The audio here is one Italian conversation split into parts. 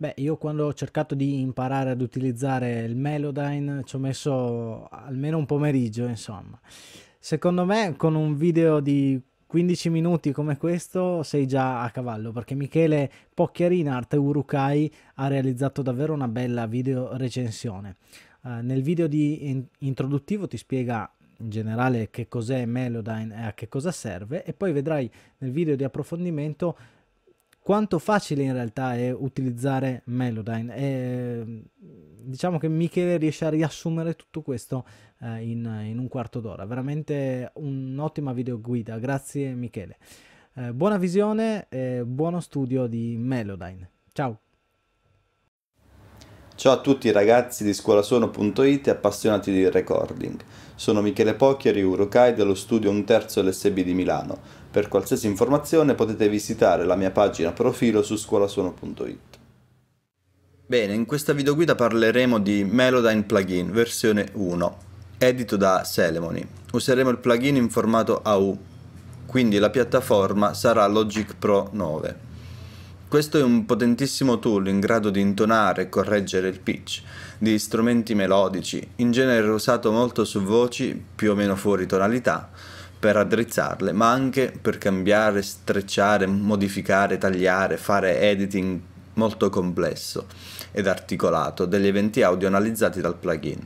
Beh, io quando ho cercato di imparare ad utilizzare il Melodyne ci ho messo almeno un pomeriggio, insomma. Secondo me con un video di 15 minuti come questo sei già a cavallo perché Michele Pocchiarina Arte Urukai ha realizzato davvero una bella video recensione. Uh, nel video in introduttivo ti spiega in generale che cos'è Melodyne e a che cosa serve e poi vedrai nel video di approfondimento quanto facile in realtà è utilizzare Melodyne. E, diciamo che Michele riesce a riassumere tutto questo eh, in, in, un quarto d'ora. Veramente un'ottima videoguida, grazie Michele. Eh, buona visione e buono studio di Melodyne. Ciao! Ciao a tutti i ragazzi di scuolasuono.it e appassionati di recording. Sono Michele Pocchiari, Urukai dello studio Un Terzo LSB di Milano. Per qualsiasi informazione potete visitare la mia pagina profilo su scuolasuono.it. Bene, in questa videoguida parleremo di Melodyne Plugin versione 1, edito da Celemony. Useremo il plugin in formato AU, quindi la piattaforma sarà Logic Pro 9. Questo è un potentissimo tool in grado di intonare e correggere il pitch di strumenti melodici, in genere usato molto su voci più o meno fuori tonalità, per addrizzarle, ma anche per cambiare, strecciare, modificare, tagliare, fare editing molto complesso ed articolato degli eventi audio analizzati dal plugin.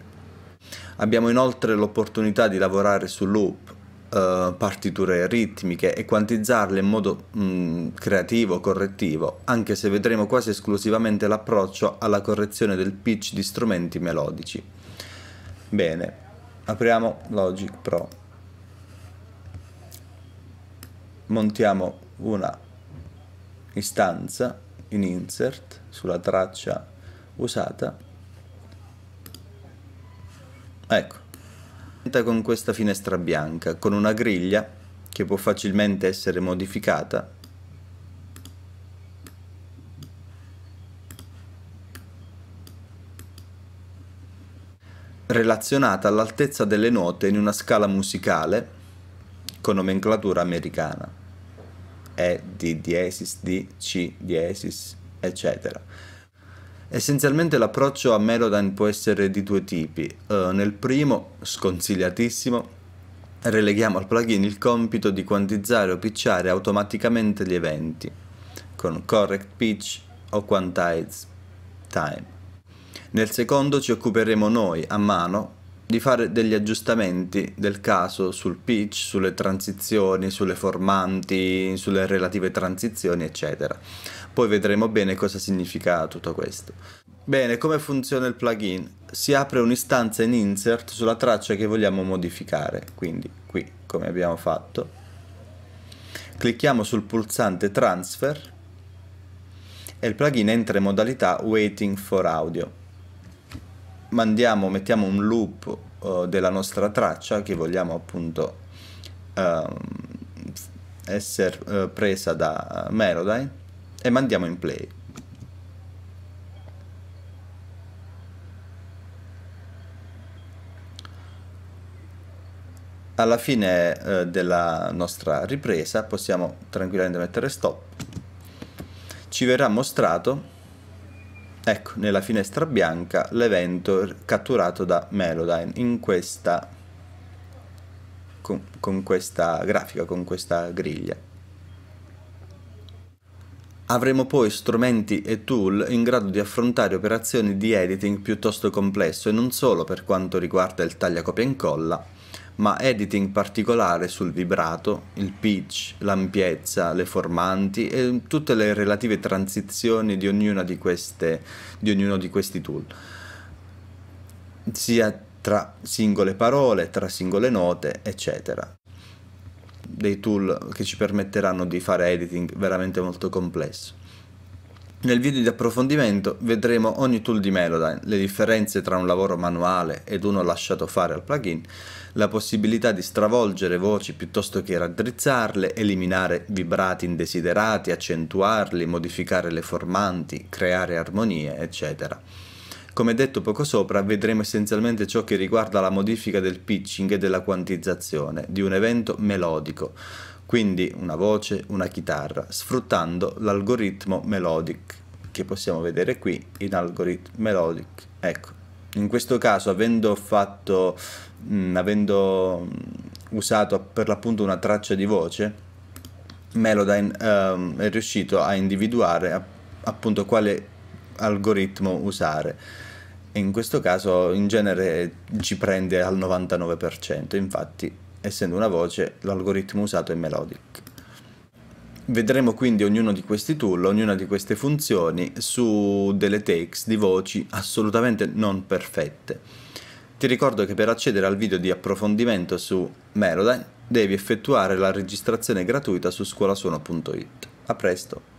Abbiamo inoltre l'opportunità di lavorare su loop, eh, partiture ritmiche e quantizzarle in modo mh, mm, creativo, correttivo, anche se vedremo quasi esclusivamente l'approccio alla correzione del pitch di strumenti melodici. Bene, apriamo Logic Pro. Montiamo una istanza in insert sulla traccia usata ecco con questa finestra bianca, con una griglia che può facilmente essere modificata relazionata all'altezza delle note in una scala musicale con nomenclatura americana E, D diesis, D, C diesis, eccetera. Essenzialmente l'approccio a Melodyne può essere di due tipi. Uh, nel primo, sconsigliatissimo, releghiamo al plugin il compito di quantizzare o pitchare automaticamente gli eventi con correct pitch o quantize time. Nel secondo ci occuperemo noi a mano di fare degli aggiustamenti del caso sul pitch, sulle transizioni, sulle formanti, sulle relative transizioni, eccetera. Poi vedremo bene cosa significa tutto questo. Bene, come funziona il plugin? Si apre un'istanza in insert sulla traccia che vogliamo modificare, quindi qui come abbiamo fatto. Clicchiamo sul pulsante transfer e il plugin entra in modalità waiting for audio. Mandiamo, mettiamo un loop uh, della nostra traccia che vogliamo appunto uh, essere uh, presa da Melodyne e mandiamo in play. Alla fine eh, della nostra ripresa possiamo tranquillamente mettere stop. Ci verrà mostrato ecco nella finestra bianca l'evento catturato da Melodyne in questa con, con questa grafica, con questa griglia. Avremo poi strumenti e tool in grado di affrontare operazioni di editing piuttosto complesso e non solo per quanto riguarda il taglia copia e incolla, ma editing particolare sul vibrato, il pitch, l'ampiezza, le formanti e tutte le relative transizioni di, di, queste, di ognuno di questi tool, sia tra singole parole, tra singole note, eccetera dei tool che ci permetteranno di fare editing veramente molto complesso. Nel video di approfondimento vedremo ogni tool di Melodyne, le differenze tra un lavoro manuale ed uno lasciato fare al plugin, la possibilità di stravolgere voci piuttosto che raddrizzarle, eliminare vibrati indesiderati, accentuarli, modificare le formanti, creare armonie, eccetera. Come detto poco sopra, vedremo essenzialmente ciò che riguarda la modifica del pitching e della quantizzazione di un evento melodico, quindi una voce, una chitarra, sfruttando l'algoritmo melodic, che possiamo vedere qui in algoritmo melodic. Ecco, in questo caso avendo fatto, mh, avendo usato per l'appunto una traccia di voce, Melodyne um, è riuscito a individuare appunto quale algoritmo usare. E in questo caso in genere ci prende al 99%, infatti essendo una voce l'algoritmo usato è melodic. Vedremo quindi ognuno di questi tool, ognuna di queste funzioni su delle takes di voci assolutamente non perfette. Ti ricordo che per accedere al video di approfondimento su Melodyne devi effettuare la registrazione gratuita su scuolasuono.it. A presto!